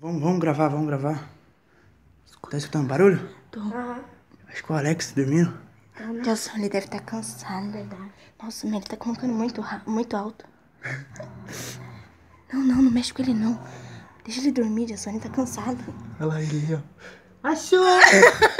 Vamos, vamos gravar, vamos gravar. Tá escutando barulho? Tô. Acho que o Alex dormiu. Meu Deus, ele deve estar tá cansado. Verdade. Nossa, mas ele tá colocando muito, muito alto. não, não, não mexe com ele não. Deixa ele dormir, Jason, ele tá cansado. Olha lá ele, ó. Achou! É.